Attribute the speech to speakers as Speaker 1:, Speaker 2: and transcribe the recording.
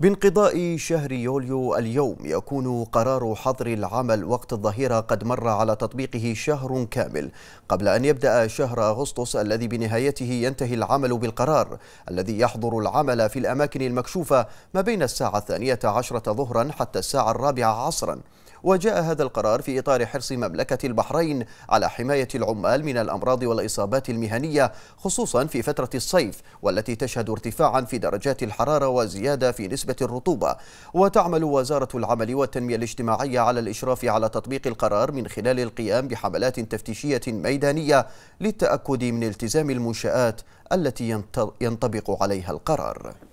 Speaker 1: بانقضاء شهر يوليو اليوم يكون قرار حظر العمل وقت الظهيرة قد مر على تطبيقه شهر كامل قبل أن يبدأ شهر أغسطس الذي بنهايته ينتهي العمل بالقرار الذي يحظر العمل في الأماكن المكشوفة ما بين الساعة الثانية عشرة ظهرا حتى الساعة الرابعة عصرا وجاء هذا القرار في إطار حرص مملكة البحرين على حماية العمال من الأمراض والإصابات المهنية خصوصا في فترة الصيف والتي تشهد ارتفاعا في درجات الحرارة وزيادة في نسبة نسبة الرطوبة وتعمل وزارة العمل والتنمية الاجتماعية على الإشراف على تطبيق القرار من خلال القيام بحملات تفتيشية ميدانية للتأكد من التزام المنشآت التي ينطبق عليها القرار